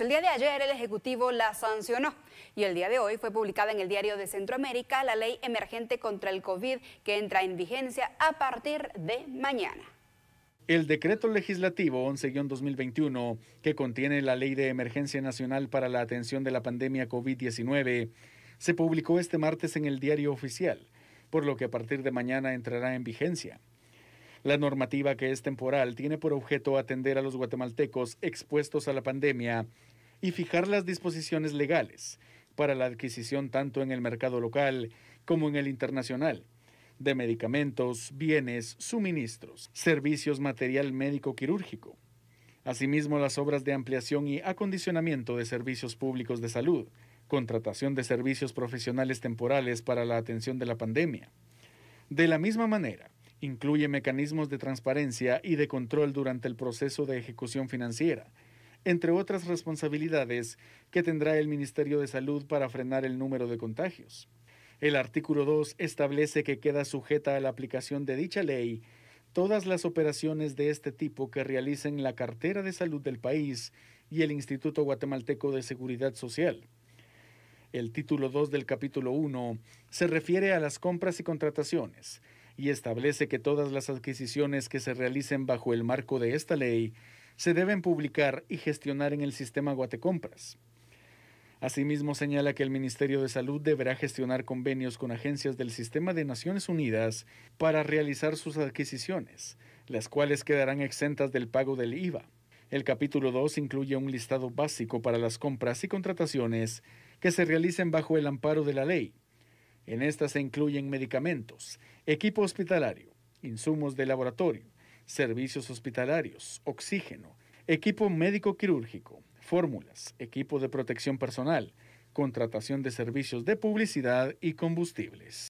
El día de ayer el Ejecutivo la sancionó y el día de hoy fue publicada en el diario de Centroamérica la ley emergente contra el COVID que entra en vigencia a partir de mañana. El decreto legislativo 11-2021, que contiene la Ley de Emergencia Nacional para la Atención de la Pandemia COVID-19, se publicó este martes en el diario oficial, por lo que a partir de mañana entrará en vigencia. La normativa que es temporal tiene por objeto atender a los guatemaltecos expuestos a la pandemia y fijar las disposiciones legales para la adquisición tanto en el mercado local como en el internacional de medicamentos, bienes, suministros, servicios material médico quirúrgico. Asimismo, las obras de ampliación y acondicionamiento de servicios públicos de salud, contratación de servicios profesionales temporales para la atención de la pandemia. De la misma manera, incluye mecanismos de transparencia y de control durante el proceso de ejecución financiera, entre otras responsabilidades que tendrá el Ministerio de Salud para frenar el número de contagios. El artículo 2 establece que queda sujeta a la aplicación de dicha ley todas las operaciones de este tipo que realicen la cartera de salud del país y el Instituto Guatemalteco de Seguridad Social. El título 2 del capítulo 1 se refiere a las compras y contrataciones y establece que todas las adquisiciones que se realicen bajo el marco de esta ley se deben publicar y gestionar en el sistema Guatecompras. Asimismo, señala que el Ministerio de Salud deberá gestionar convenios con agencias del sistema de Naciones Unidas para realizar sus adquisiciones, las cuales quedarán exentas del pago del IVA. El capítulo 2 incluye un listado básico para las compras y contrataciones que se realicen bajo el amparo de la ley. En estas se incluyen medicamentos, equipo hospitalario, insumos de laboratorio, servicios hospitalarios, oxígeno, equipo médico quirúrgico, fórmulas, equipo de protección personal, contratación de servicios de publicidad y combustibles.